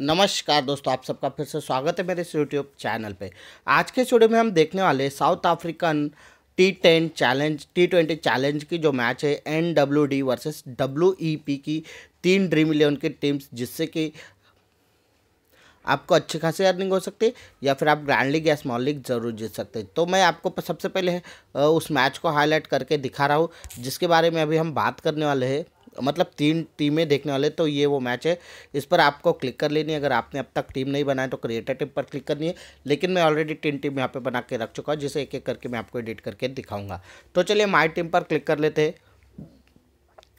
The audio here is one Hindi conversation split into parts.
नमस्कार दोस्तों आप सबका फिर से स्वागत है मेरे इस यूट्यूब चैनल पे आज के स्टूडियो में हम देखने वाले South African T ten challenge T twenty challenge की जो मैच है N W D versus W E P की तीन ड्रीम इलेवन की टीम्स जिससे कि आपको अच्छी खासी अर्निंग हो सकती है या फिर आप ग्रैंड लीग या स्मॉल लीग जरूर जीत सकते हैं तो मैं आपको सबसे पहले उस मैच को हाईलाइट करके दिखा रहा हूँ जिसके बारे में अभी हम बात करने वाले हैं मतलब तीन टीमें देखने वाले तो ये वो मैच है इस पर आपको क्लिक कर लेनी है अगर आपने अब तक टीम नहीं बनाया तो क्रिएटर टीम पर क्लिक करनी है लेकिन मैं ऑलरेडी तीन टीम यहाँ पर बना के रख चुका हूँ जिसे एक एक करके मैं आपको एडिट करके दिखाऊंगा तो चलिए माई टीम पर क्लिक कर लेते हैं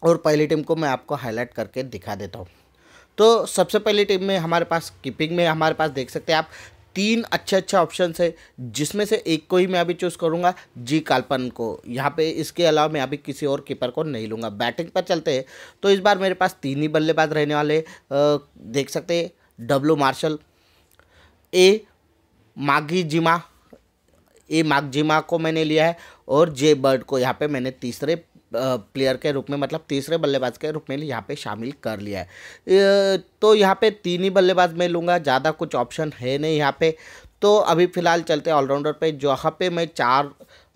और पहली टीम को मैं आपको हाईलाइट करके दिखा देता हूँ तो सबसे पहली टीम में हमारे पास कीपिंग में हमारे पास देख सकते हैं आप तीन अच्छे अच्छे ऑप्शन है जिसमें से एक को ही मैं अभी चूज़ करूँगा जी काल्पन को यहाँ पे इसके अलावा मैं अभी किसी और कीपर को नहीं लूँगा बैटिंग पर चलते हैं तो इस बार मेरे पास तीन ही बल्लेबाज रहने वाले देख सकते हैं डब्लू मार्शल ए मागी जिमा ए मागजिमा को मैंने लिया है और जे बर्ड को यहाँ पे मैंने तीसरे प्लेयर के रूप में मतलब तीसरे बल्लेबाज के रूप में यहाँ पे शामिल कर लिया है तो यहाँ पे तीन ही बल्लेबाज मैं लूँगा ज़्यादा कुछ ऑप्शन है नहीं यहाँ पे तो अभी फ़िलहाल चलते हैं ऑलराउंडर पे जहाँ पे मैं चार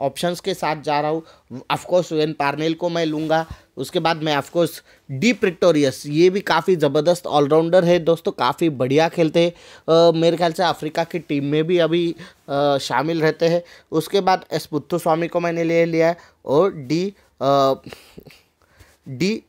ऑप्शंस के साथ जा रहा हूँ अफकोर्स वेन पार्नेल को मैं लूँगा उसके बाद मैं अफकोर्स डी प्रिक्टोरियस ये भी काफ़ी ज़बरदस्त ऑलराउंडर है दोस्तों काफ़ी बढ़िया खेलते हैं मेरे ख्याल से अफ्रीका की टीम में भी अभी आ, शामिल रहते हैं उसके बाद एस स्वामी को मैंने ले लिया और डी डी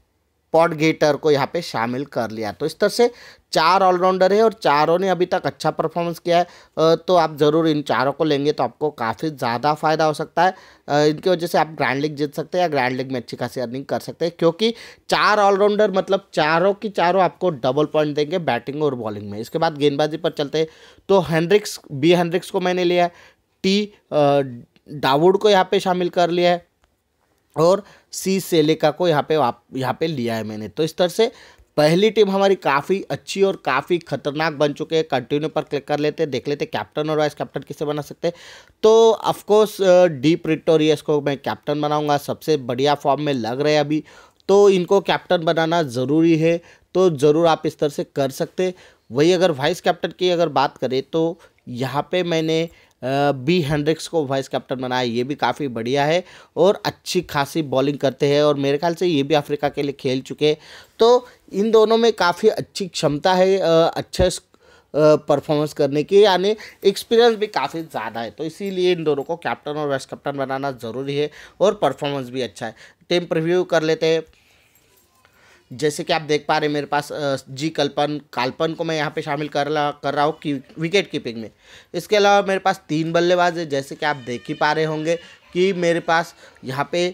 पॉडगेटर को यहाँ पे शामिल कर लिया तो इस तरह से चार ऑलराउंडर है और चारों ने अभी तक अच्छा परफॉर्मेंस किया है तो आप ज़रूर इन चारों को लेंगे तो आपको काफ़ी ज़्यादा फायदा हो सकता है इनकी वजह से आप ग्रैंड लीग जीत सकते हैं या ग्रैंड लीग में अच्छी खासी अर्निंग कर सकते हैं क्योंकि चार ऑलराउंडर मतलब चारों की चारों आपको डबल पॉइंट देंगे बैटिंग और बॉलिंग में इसके बाद गेंदबाजी पर चलते हैं तो हैंड्रिक्स बी हैंड्रिक्स को मैंने लिया टी डावुड को यहाँ पर शामिल कर लिया है और सी सेलेका को यहाँ पे यहाँ पे लिया है मैंने तो इस तरह से पहली टीम हमारी काफ़ी अच्छी और काफ़ी खतरनाक बन चुके हैं कंटिन्यू पर क्लिक कर लेते हैं देख लेते कैप्टन और वाइस कैप्टन किसे बना सकते हैं तो ऑफकोर्स डी प्रिटोरियस को मैं कैप्टन बनाऊंगा सबसे बढ़िया फॉर्म में लग रहे हैं अभी तो इनको कैप्टन बनाना ज़रूरी है तो ज़रूर आप इस तरह से कर सकते वही अगर वाइस कैप्टन की अगर बात करें तो यहाँ पर मैंने बी हैंड्रिक्स को वाइस कैप्टन बनाया ये भी काफ़ी बढ़िया है और अच्छी खासी बॉलिंग करते हैं और मेरे ख्याल से ये भी अफ्रीका के लिए खेल चुके हैं तो इन दोनों में काफ़ी अच्छी क्षमता है अच्छे परफॉर्मेंस करने की यानी एक्सपीरियंस भी काफ़ी ज़्यादा है तो इसीलिए इन दोनों को कैप्टन और वाइस कैप्टन बनाना ज़रूरी है और परफॉर्मेंस भी अच्छा है टीम प्रिव्यू कर लेते हैं जैसे कि आप देख पा रहे हैं मेरे पास जी कल्पन काल्पन को मैं यहाँ पे शामिल कर ला कर रहा हूँ कि विकेट कीपिंग में इसके अलावा मेरे पास तीन बल्लेबाज है जैसे कि आप देख ही पा रहे होंगे कि मेरे पास यहाँ पे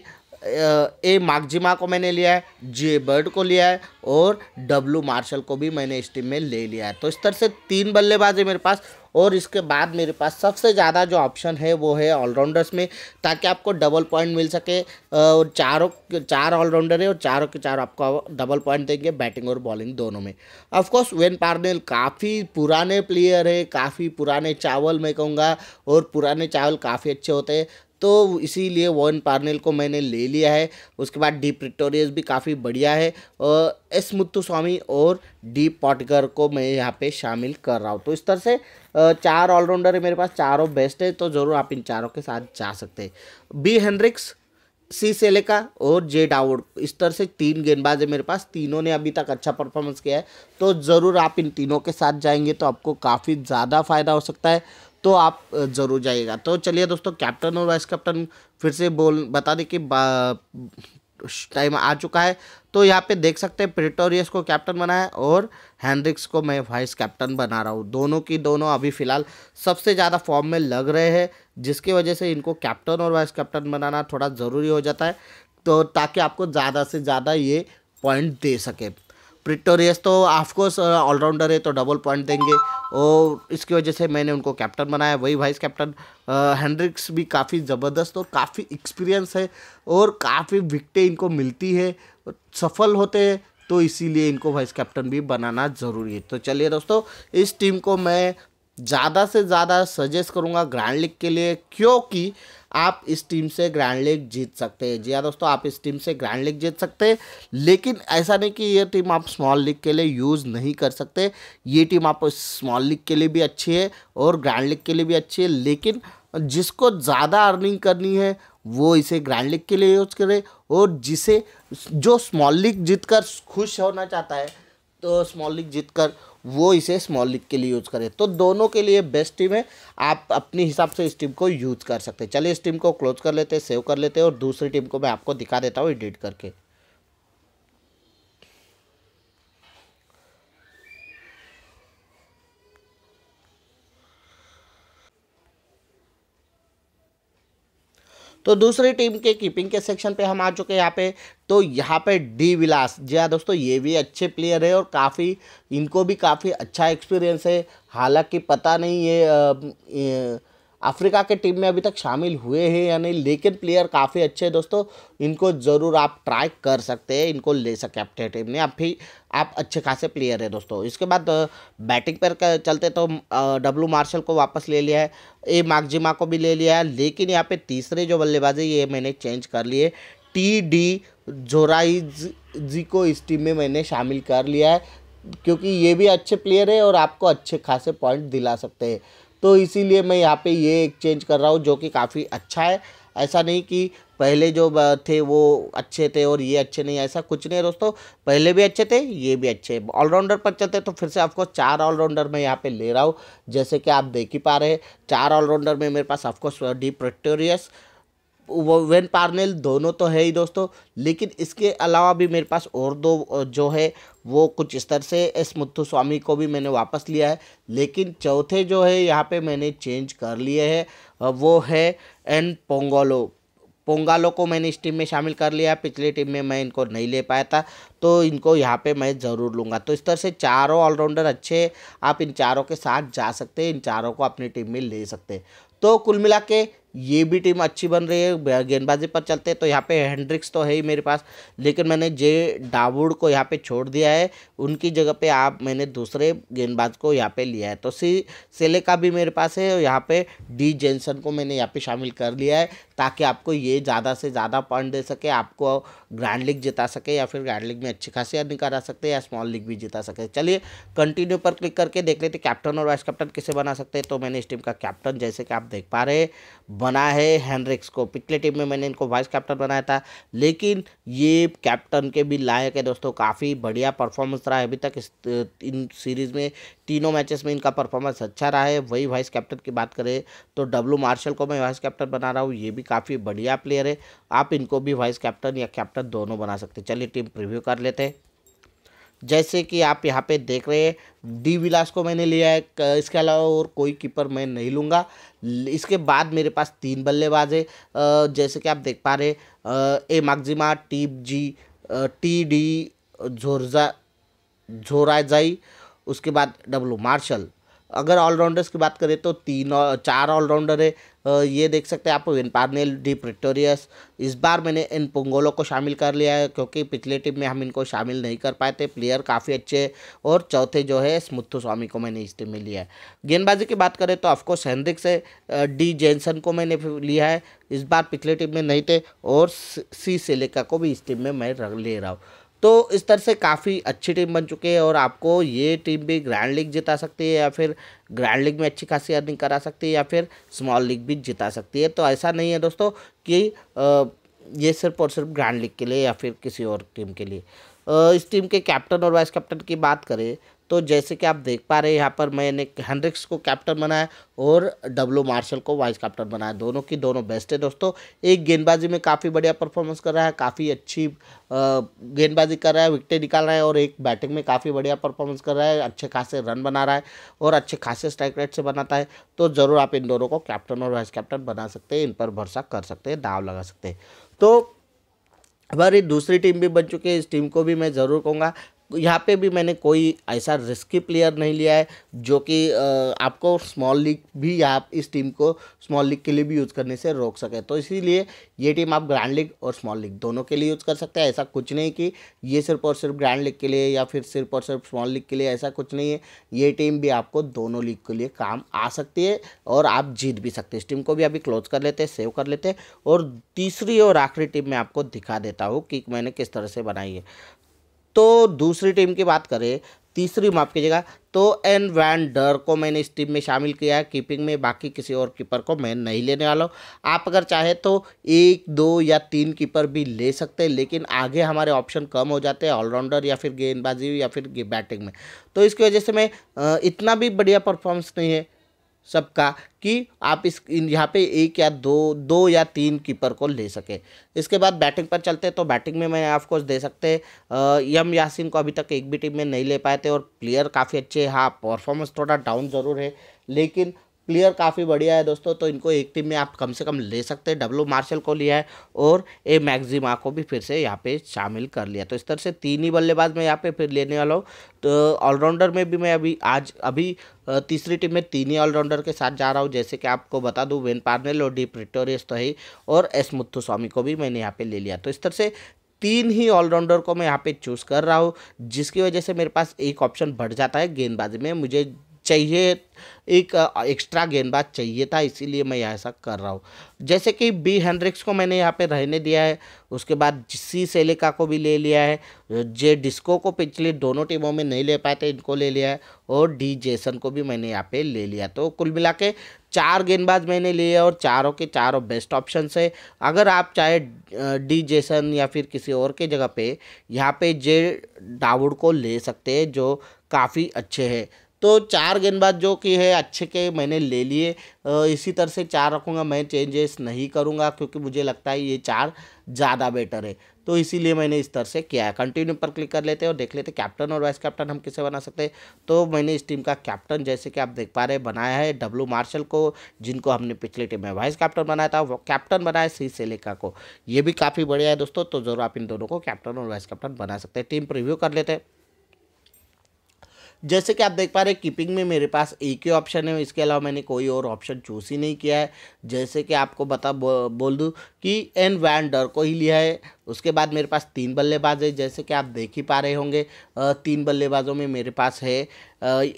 ए मार्गजिमा को मैंने लिया है जे बर्ड को लिया है और डब्लू मार्शल को भी मैंने इस टीम में ले लिया है तो इस तरह से तीन बल्लेबाज है मेरे पास और इसके बाद मेरे पास सबसे ज़्यादा जो ऑप्शन है वो है ऑलराउंडर्स में ताकि आपको डबल पॉइंट मिल सके और चारों चार ऑलराउंडर है और चारों के चार आपको डबल पॉइंट देंगे बैटिंग और बॉलिंग दोनों में ऑफकोर्स वेन पार्नेल काफ़ी पुराने प्लेयर है काफ़ी पुराने चावल मैं कहूँगा और पुराने चावल काफ़ी अच्छे होते हैं तो इसीलिए वॉन पार्नेल को मैंने ले लिया है उसके बाद डी प्रिटोरियस भी काफ़ी बढ़िया है और एस मुत्तु स्वामी और डी पॉटगर को मैं यहाँ पे शामिल कर रहा हूँ तो इस तरह से चार ऑलराउंडर है मेरे पास चारों बेस्ट है तो ज़रूर आप इन चारों के साथ जा सकते हैं बी हेनरिक्स सी सेलेका और जे डाउड इस तरह से तीन गेंदबाज है मेरे पास तीनों ने अभी तक अच्छा परफॉर्मेंस किया है तो ज़रूर आप इन तीनों के साथ जाएंगे तो आपको काफ़ी ज़्यादा फ़ायदा हो सकता है तो आप ज़रूर जाइएगा तो चलिए दोस्तों कैप्टन और वाइस कैप्टन फिर से बोल बता दें कि टाइम आ चुका है तो यहाँ पे देख सकते हैं प्रिटोरियस को कैप्टन बनाया और हैंड्रिक्स को मैं वाइस कैप्टन बना रहा हूँ दोनों की दोनों अभी फ़िलहाल सबसे ज़्यादा फॉर्म में लग रहे हैं जिसकी वजह से इनको कैप्टन और वाइस कैप्टन बनाना थोड़ा ज़रूरी हो जाता है तो ताकि आपको ज़्यादा से ज़्यादा ये पॉइंट दे सके प्रिटोरियस तो ऑफकोर्स ऑलराउंडर है तो डबल पॉइंट देंगे और इसकी वजह से मैंने उनको कैप्टन बनाया वही वाइस कैप्टन हैंड्रिक्स भी काफ़ी ज़बरदस्त और काफ़ी एक्सपीरियंस है और काफ़ी विकटें इनको मिलती है सफल होते हैं तो इसीलिए इनको वाइस कैप्टन भी बनाना ज़रूरी है तो चलिए दोस्तों इस टीम को मैं ज़्यादा से ज़्यादा सजेस्ट करूँगा ग्रैंड लीग के लिए क्योंकि आप इस टीम से ग्रैंड लीग जीत सकते हैं जी हाँ दोस्तों आप इस टीम से ग्रैंड लीग जीत सकते हैं लेकिन ऐसा नहीं कि ये टीम आप स्मॉल लीग के लिए यूज़ नहीं कर सकते ये टीम आप स्मॉल लीग के लिए भी अच्छी है और ग्रैंड लीग के लिए भी अच्छी है लेकिन जिसको ज़्यादा अर्निंग करनी है वो इसे ग्रैंड लीग के लिए यूज करे और जिसे जो स्मॉल लीग जीत खुश होना चाहता है तो स्मॉल लीग जीत वो इसे स्मॉल लिक के लिए यूज़ करें तो दोनों के लिए बेस्ट टीम है आप अपने हिसाब से इस टीम को यूज़ कर सकते हैं चलिए इस टीम को क्लोज कर लेते हैं सेव कर लेते हैं और दूसरी टीम को मैं आपको दिखा देता हूँ एडिट करके तो दूसरी टीम के कीपिंग के सेक्शन पे हम आ चुके हैं यहाँ पे तो यहाँ पे डी विलास जी हाँ दोस्तों ये भी अच्छे प्लेयर है और काफ़ी इनको भी काफ़ी अच्छा एक्सपीरियंस है हालांकि पता नहीं ये, ये अफ्रीका के टीम में अभी तक शामिल हुए हैं या नहीं लेकिन प्लेयर काफ़ी अच्छे हैं दोस्तों इनको ज़रूर आप ट्राई कर सकते हैं इनको ले सके अपने टीम ने आप भी आप अच्छे खासे प्लेयर हैं दोस्तों इसके बाद बैटिंग पर चलते तो डब्लू मार्शल को वापस ले लिया है ए मार्कजिमा को भी ले लिया है लेकिन यहाँ पर तीसरे जो बल्लेबाज है ये मैंने चेंज कर लिए टी डी जोराइज जी को इस टीम में मैंने शामिल कर लिया है क्योंकि ये भी अच्छे प्लेयर है और आपको अच्छे खासे पॉइंट दिला सकते हैं तो इसीलिए मैं यहाँ पे ये एक चेंज कर रहा हूँ जो कि काफ़ी अच्छा है ऐसा नहीं कि पहले जो थे वो अच्छे थे और ये अच्छे नहीं ऐसा कुछ नहीं है दोस्तों पहले भी अच्छे थे ये भी अच्छे ऑलराउंडर पर चलते तो फिर से आपको चार ऑलराउंडर मैं यहाँ पे ले रहा हूँ जैसे कि आप देख ही पा रहे हैं चार ऑलराउंडर में मेरे पास ऑफकोर्स डी प्रेटोरियस वो वेन पार्नेल दोनों तो है ही दोस्तों लेकिन इसके अलावा भी मेरे पास और दो जो है वो कुछ इस तरह से एस मुत्थु स्वामी को भी मैंने वापस लिया है लेकिन चौथे जो है यहाँ पे मैंने चेंज कर लिए हैं वो है एन पोंगोलो पोंगालो को मैंने इस टीम में शामिल कर लिया पिछले टीम में मैं इनको नहीं ले पाया था तो इनको यहाँ पे मैं ज़रूर लूँगा तो इस तरह से चारों ऑलराउंडर अच्छे आप इन चारों के साथ जा सकते हैं इन चारों को अपनी टीम में ले सकते हैं तो कुल मिला के ये भी टीम अच्छी बन रही है गेंदबाजी पर चलते हैं तो यहाँ पे हैंड्रिक्स तो है ही मेरे पास लेकिन मैंने जे डावुड को यहाँ पे छोड़ दिया है उनकी जगह पे आप मैंने दूसरे गेंदबाज को यहाँ पे लिया है तो सी सेले का भी मेरे पास है और यहाँ पे डी जेनसन को मैंने यहाँ पे शामिल कर लिया है ताकि आपको ये ज़्यादा से ज़्यादा पॉइंट दे सके आपको ग्रैंड लीग जिता सके या फिर ग्रैंड लीग में अच्छी खासी अर्निंग करा सकते हैं या स्मॉल लीग भी जिता सकते चलिए कंटिन्यू पर क्लिक करके देख लेते कैप्टन और वाइस कैप्टन किसे बना सकते हैं तो मैंने इस टीम का कैप्टन जैसे कि आप देख पा रहे बना है हैंनरिक्स को पिछले टीम में मैंने इनको वाइस कैप्टन बनाया था लेकिन ये कैप्टन के भी लायक है दोस्तों काफ़ी बढ़िया परफॉर्मेंस रहा है अभी तक इस इन सीरीज़ में तीनों मैचेस में इनका परफॉर्मेंस अच्छा रहा है वही वाइस कैप्टन की बात करें तो डब्लू मार्शल को मैं वाइस कैप्टन बना रहा हूँ ये भी काफ़ी बढ़िया प्लेयर है आप इनको भी वाइस कैप्टन या कैप्टन कैरेक्टर दोनों बना सकते चलिए टीम प्रीव्यू कर लेते हैं जैसे कि आप यहाँ पे देख रहे हैं डी विलास को मैंने लिया है इसके अलावा और कोई कीपर मैं नहीं लूँगा इसके बाद मेरे पास तीन बल्लेबाज है जैसे कि आप देख पा रहे ए मागजिमा T G T D Zorzi झोराजाई उसके बाद डब्लू मार्शल अगर ऑलराउंडर्स की बात करें तो तीन चार ऑलराउंडर है ये देख सकते हैं आप विनपार्नेल डी प्रिटोरियस इस बार मैंने इन पुंगोलों को शामिल कर लिया है क्योंकि पिछले टीम में हम इनको शामिल नहीं कर पाए थे प्लेयर काफ़ी अच्छे और चौथे जो है स्मुथु स्वामी को मैंने इस टीम में लिया है गेंदबाजी की बात करें तो ऑफकोर्स हैंड्रिक से डी जेनसन को मैंने लिया है इस बार पिछले टीम में नहीं थे और सी सेलेका को भी इस टीम में मैं ले रहा हूँ तो इस तरह से काफ़ी अच्छी टीम बन चुकी है और आपको ये टीम भी ग्रैंड लीग जिता सकती है या फिर ग्रैंड लीग में अच्छी खासी अर्निंग करा सकती है या फिर स्मॉल लीग भी जिता सकती है तो ऐसा नहीं है दोस्तों कि ये सिर्फ और सिर्फ ग्रैंड लीग के लिए या फिर किसी और टीम के लिए इस टीम के कैप्टन और वाइस कैप्टन की बात करें तो जैसे कि आप देख पा रहे हैं यहाँ पर मैंने हैंड्रिक्स को कैप्टन बनाया और डब्लू मार्शल को वाइस कैप्टन बनाया दोनों की दोनों बेस्ट है दोस्तों एक गेंदबाजी में काफ़ी बढ़िया परफॉर्मेंस कर रहा है काफ़ी अच्छी गेंदबाजी कर रहा है विकटें निकाल रहा है और एक बैटिंग में काफ़ी बढ़िया परफॉर्मेंस कर रहा है अच्छे खासे रन बना रहा है और अच्छे खासे स्ट्राइक रेट से बनाता है तो ज़रूर आप इन दोनों को कैप्टन और वाइस कैप्टन बना सकते हैं इन पर भरोसा कर सकते हैं दाव लगा सकते हैं तो हमारी दूसरी टीम भी बन चुकी है इस टीम को भी मैं ज़रूर कहूँगा यहाँ पे भी मैंने कोई ऐसा रिस्की प्लेयर नहीं लिया है जो कि आपको स्मॉल लीग भी आप इस टीम को स्मॉल लीग के लिए भी यूज़ करने से रोक सके तो इसीलिए ये टीम आप ग्रैंड लीग और स्मॉल लीग दोनों के लिए यूज़ कर सकते हैं ऐसा कुछ नहीं कि ये सिर्फ और सिर्फ ग्रैंड लीग के लिए या फिर सिर्फ और सिर्फ स्मॉल लीग के लिए ऐसा कुछ नहीं है ये टीम भी आपको दोनों लीग के लिए काम आ सकती है और आप जीत भी सकते हैं इस टीम को भी अभी क्लोज कर लेते हैं सेव कर लेते हैं और तीसरी और आखिरी टीम मैं आपको दिखा देता हूँ कि मैंने किस तरह से बनाई है तो दूसरी टीम की बात करें तीसरी माफ कीजिएगा तो एन वैन डर को मैंने इस टीम में शामिल किया है कीपिंग में बाकी किसी और कीपर को मैं नहीं लेने वाला हूँ आप अगर चाहे तो एक दो या तीन कीपर भी ले सकते हैं लेकिन आगे हमारे ऑप्शन कम हो जाते हैं ऑलराउंडर या फिर गेंदबाजी या फिर बैटिंग में तो इसकी वजह से मैं इतना भी बढ़िया परफॉर्मेंस नहीं है सबका कि आप इस यहाँ पे एक या दो दो या तीन कीपर को ले सके इसके बाद बैटिंग पर चलते हैं तो बैटिंग में मैं ऑफकोर्स दे सकते यम यासिन को अभी तक एक भी टीम में नहीं ले पाए थे और प्लेयर काफ़ी अच्छे हैं हाँ परफॉर्मेंस थोड़ा डाउन ज़रूर है लेकिन प्लेयर काफ़ी बढ़िया है दोस्तों तो इनको एक टीम में आप कम से कम ले सकते हैं डब्लू मार्शल को लिया है और ए मैगजिमा को भी फिर से यहाँ पे शामिल कर लिया तो इस तरह से तीन ही बल्लेबाज मैं यहाँ पे फिर लेने वाला हूँ तो ऑलराउंडर में भी मैं अभी आज अभी तीसरी टीम में तीन ही ऑलराउंडर के साथ जा रहा हूँ जैसे कि आपको बता दूँ वेन पार्नेल और डी प्रिटोरियस तो है और एस मुथुस्वामी स्वामी को भी मैंने यहाँ पर ले लिया तो इस तरह से तीन ही ऑलराउंडर को मैं यहाँ पे चूज़ कर रहा हूँ जिसकी वजह से मेरे पास एक ऑप्शन बढ़ जाता है गेंदबाजी में मुझे चाहिए एक एक्स्ट्रा गेंदबाज चाहिए था इसीलिए मैं ऐसा कर रहा हूँ जैसे कि बी हेनरिक्स को मैंने यहाँ पे रहने दिया है उसके बाद सी सेलिका को भी ले लिया है जे डिस्को को पिछले दोनों टीमों में नहीं ले पाए थे इनको ले लिया है और डी जेसन को भी मैंने यहाँ पे ले लिया तो कुल मिला के चार गेंदबाज मैंने लिए और चारों के चारों बेस्ट ऑप्शन है अगर आप चाहे डी जेसन या फिर किसी और के जगह पे यहाँ पे जे डाउड को ले सकते हैं जो काफ़ी अच्छे हैं तो चार गेंदबाज जो कि है अच्छे के मैंने ले लिए इसी तरह से चार रखूँगा मैं चेंजेस नहीं करूँगा क्योंकि मुझे लगता है ये चार ज़्यादा बेटर है तो इसीलिए मैंने इस तरह से किया है कंटिन्यू पर क्लिक कर लेते हैं और देख लेते हैं कैप्टन और वाइस कैप्टन हम किसे बना सकते हैं तो मैंने इस टीम का कैप्टन जैसे कि आप देख पा रहे हैं बनाया है डब्लू मार्शल को जिनको हमने पिछले टीम में वाइस कैप्टन बनाया था वो कैप्टन बनाया सी सेलेका को ये भी काफ़ी बढ़िया है दोस्तों तो ज़रूर आप इन दोनों को कैप्टन और वाइस कैप्टन बना सकते हैं टीम रिव्यू कर लेते हैं जैसे कि आप देख पा रहे हैं कीपिंग में मेरे पास एक ही ऑप्शन है इसके अलावा मैंने कोई और ऑप्शन चूज़ ही नहीं किया है जैसे कि आपको बता बो, बोल दूँ कि एन वैन डर को ही लिया है उसके बाद मेरे पास तीन बल्लेबाज है जैसे कि आप देख ही पा रहे होंगे तीन बल्लेबाजों में मेरे पास है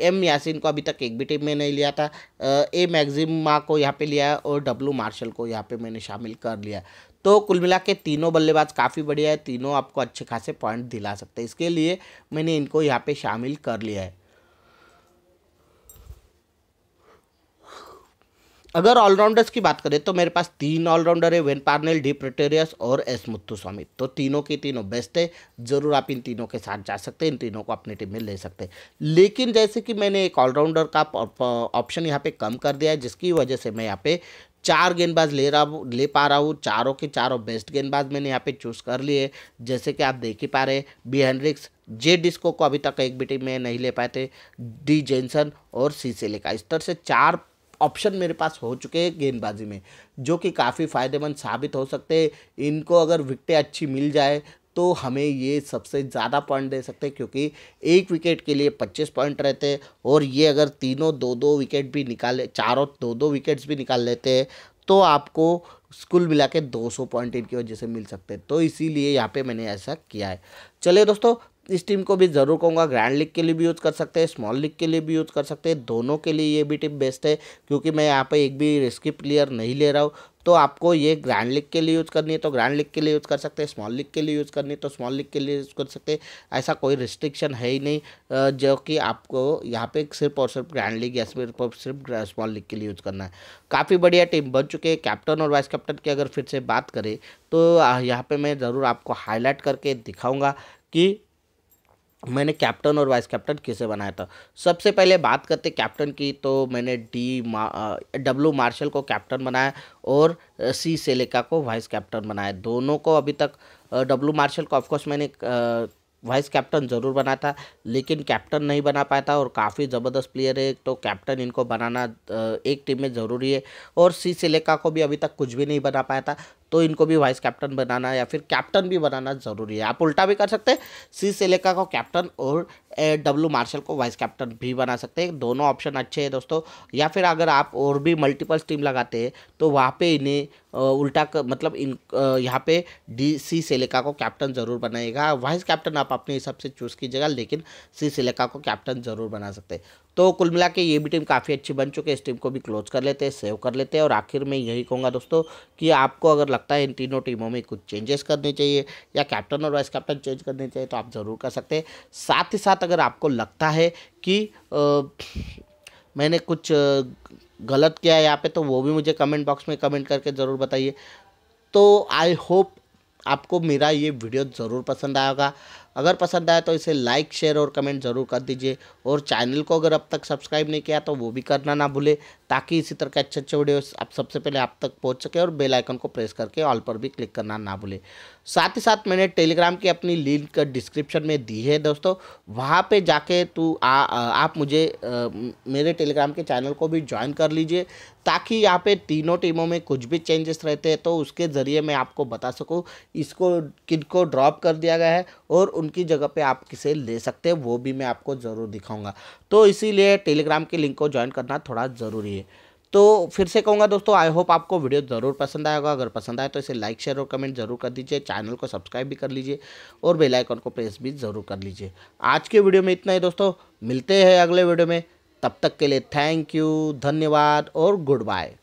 एम यासिन को अभी तक एक भी टीम में नहीं लिया था ए मैगजिमा को यहाँ पे लिया और डब्लू मार्शल को यहाँ पे मैंने शामिल कर लिया तो कुल मिला के तीनों बल्लेबाज काफ़ी बढ़िया है तीनों आपको अच्छे खासे पॉइंट दिला सकते हैं इसके लिए मैंने इनको यहाँ पे शामिल कर लिया है अगर ऑलराउंडर्स की बात करें तो मेरे पास तीन ऑलराउंडर है वेन पार्नेल डी प्रेटेरियस और एस मुत्थुस्वामी तो तीनों के तीनों बेस्ट है ज़रूर आप इन तीनों के साथ जा सकते हैं इन तीनों को अपनी टीम में ले सकते हैं लेकिन जैसे कि मैंने एक ऑलराउंडर का ऑप्शन यहाँ पे कम कर दिया है जिसकी वजह से मैं यहाँ पे चार गेंदबाज ले रहा ले पा रहा हूँ चारों के चारों बेस्ट गेंदबाज मैंने यहाँ पे चूज़ कर लिए जैसे कि आप देख ही पा रहे बी हेनरिक्स जे डिस्को को अभी तक एक बेटी में नहीं ले पाए थे डी जेनसन और सी का इस तरह से चार ऑप्शन मेरे पास हो चुके हैं गेंदबाजी में जो कि काफ़ी फ़ायदेमंद साबित हो सकते हैं इनको अगर विकटें अच्छी मिल जाए तो हमें ये सबसे ज़्यादा पॉइंट दे सकते हैं क्योंकि एक विकेट के लिए पच्चीस पॉइंट रहते हैं और ये अगर तीनों दो दो विकेट भी निकाले चारों दो दो विकेट्स भी निकाल लेते हैं तो आपको स्कूल मिला के दो पॉइंट इनकी वजह से मिल सकते हैं तो इसीलिए यहाँ पे मैंने ऐसा किया है चलिए दोस्तों इस टीम को भी ज़रूर कहूँगा ग्रैंड लीग के लिए भी यूज़ कर सकते हैं स्मॉल लीग के लिए भी यूज़ कर सकते हैं दोनों के लिए ये भी टीम बेस्ट है क्योंकि मैं यहाँ पे एक भी रिस्की प्लेयर नहीं ले रहा हूँ तो आपको ये ग्रैंड लिख के लिए यूज़ करनी है तो ग्रैंड लिख के लिए यूज़ कर सकते हैं स्मॉल लिख के लिए यूज़ करनी है तो स्मॉल लिख के लिए यूज़ कर सकते हैं ऐसा कोई रिस्ट्रिक्शन है ही नहीं जो कि आपको यहाँ पे सिर्फ और सिर्फ ग्रैंड लीग या सिर्फ और सिर्फ स्मॉल लीग के लिए यूज़ करना है काफ़ी बढ़िया टीम बन चुके हैं कैप्टन और वाइस कैप्टन की अगर फिर से बात करें तो यहाँ पर मैं ज़रूर आपको हाईलाइट करके दिखाऊँगा कि मैंने कैप्टन और वाइस कैप्टन किसे बनाया था सबसे पहले बात करते कैप्टन की तो मैंने डी मा डब्लू मार्शल को कैप्टन बनाया और सी सेलेका को वाइस कैप्टन बनाया दोनों को अभी तक डब्लू मार्शल को ऑफकोर्स मैंने वाइस कैप्टन ज़रूर बना था लेकिन कैप्टन नहीं बना पाया था और काफ़ी ज़बरदस्त प्लेयर है तो कैप्टन इनको बनाना एक टीम में ज़रूरी है और सी सिलेका को भी अभी तक कुछ भी नहीं बना पाया था तो इनको भी वाइस कैप्टन बनाना या फिर कैप्टन भी बनाना ज़रूरी है आप उल्टा भी कर सकते हैं सी सेलेका को कैप्टन और डब्ल्यू मार्शल को वाइस कैप्टन भी बना सकते हैं दोनों ऑप्शन अच्छे हैं दोस्तों या फिर अगर आप और भी मल्टीपल्स टीम लगाते हैं तो वहाँ पे इन्हें उल्टा कर, मतलब इन यहाँ पे डी सी सेलेका को कैप्टन ज़रूर बनाएगा वाइस कैप्टन आप अपने हिसाब से चूज़ कीजिएगा लेकिन सी सेलेका को कैप्टन ज़रूर बना सकते हैं तो कुल मिला के ये भी टीम काफ़ी अच्छी बन चुकी है इस टीम को भी क्लोज कर लेते हैं सेव कर लेते हैं और आखिर में यही कहूँगा दोस्तों कि आपको अगर लगता है इन तीनों टीमों में कुछ चेंजेस करने चाहिए या कैप्टन और वाइस कैप्टन चेंज करने चाहिए तो आप ज़रूर कर सकते हैं साथ ही साथ अगर आपको लगता है कि आ, मैंने कुछ गलत किया है यहाँ पे तो वो भी मुझे कमेंट बॉक्स में कमेंट करके ज़रूर बताइए तो आई होप आपको मेरा ये वीडियो ज़रूर पसंद आएगा अगर पसंद आया तो इसे लाइक शेयर और कमेंट ज़रूर कर दीजिए और चैनल को अगर अब तक सब्सक्राइब नहीं किया तो वो भी करना ना भूले ताकि इसी तरह के अच्छे अच्छे वीडियो आप सबसे पहले आप तक पहुंच सके और बेल आइकन को प्रेस करके ऑल पर भी क्लिक करना ना भूले साथ ही साथ मैंने टेलीग्राम की अपनी लिंक डिस्क्रिप्शन में दी है दोस्तों वहाँ पर जाके तू आ, आ, आप मुझे आ, मेरे टेलीग्राम के चैनल को भी ज्वाइन कर लीजिए ताकि यहाँ पे तीनों टीमों में कुछ भी चेंजेस रहते हैं तो उसके ज़रिए मैं आपको बता सकूँ इसको किन को ड्रॉप कर दिया गया है और उनकी जगह पे आप किसे ले सकते हैं वो भी मैं आपको ज़रूर दिखाऊंगा तो इसीलिए टेलीग्राम के लिंक को ज्वाइन करना थोड़ा ज़रूरी है तो फिर से कहूँगा दोस्तों आई होप आपको वीडियो ज़रूर पसंद आया होगा अगर पसंद आए तो इसे लाइक शेयर और कमेंट जरूर कर दीजिए चैनल को सब्सक्राइब भी कर लीजिए और बेल आइकन को प्रेस भी ज़रूर कर लीजिए आज के वीडियो में इतना ही दोस्तों मिलते हैं अगले वीडियो में तब तक के लिए थैंक यू धन्यवाद और गुड बाय